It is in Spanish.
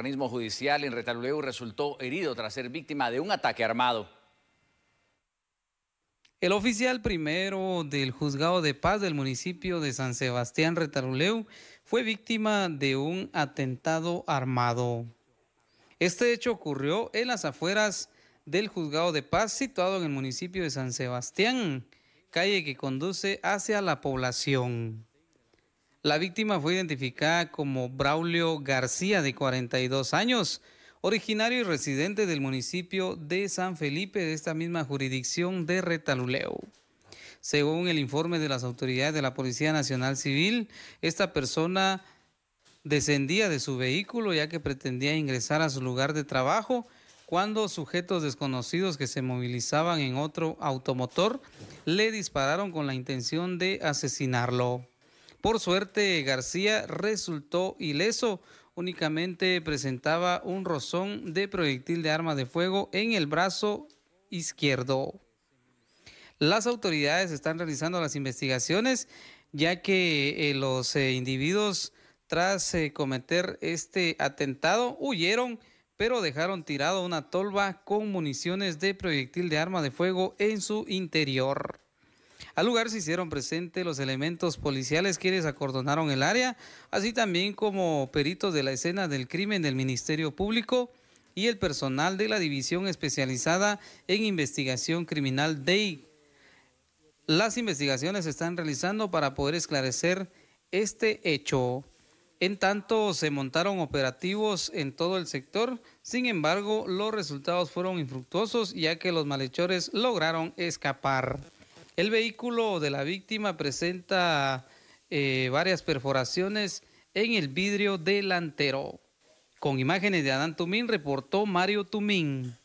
organismo judicial en resultó herido tras ser víctima de un ataque armado. El oficial primero del juzgado de paz del municipio de San Sebastián Retaluleu fue víctima de un atentado armado. Este hecho ocurrió en las afueras del juzgado de paz situado en el municipio de San Sebastián, calle que conduce hacia la población. La víctima fue identificada como Braulio García, de 42 años, originario y residente del municipio de San Felipe, de esta misma jurisdicción de retaluleo Según el informe de las autoridades de la Policía Nacional Civil, esta persona descendía de su vehículo ya que pretendía ingresar a su lugar de trabajo cuando sujetos desconocidos que se movilizaban en otro automotor le dispararon con la intención de asesinarlo. Por suerte, García resultó ileso. Únicamente presentaba un rozón de proyectil de arma de fuego en el brazo izquierdo. Las autoridades están realizando las investigaciones ya que eh, los eh, individuos tras eh, cometer este atentado huyeron pero dejaron tirado una tolva con municiones de proyectil de arma de fuego en su interior. Al lugar se hicieron presentes los elementos policiales quienes acordonaron el área, así también como peritos de la escena del crimen del Ministerio Público y el personal de la División Especializada en Investigación Criminal DEI. Las investigaciones se están realizando para poder esclarecer este hecho. En tanto, se montaron operativos en todo el sector, sin embargo, los resultados fueron infructuosos ya que los malhechores lograron escapar. El vehículo de la víctima presenta eh, varias perforaciones en el vidrio delantero. Con imágenes de Adán Tumín, reportó Mario Tumín.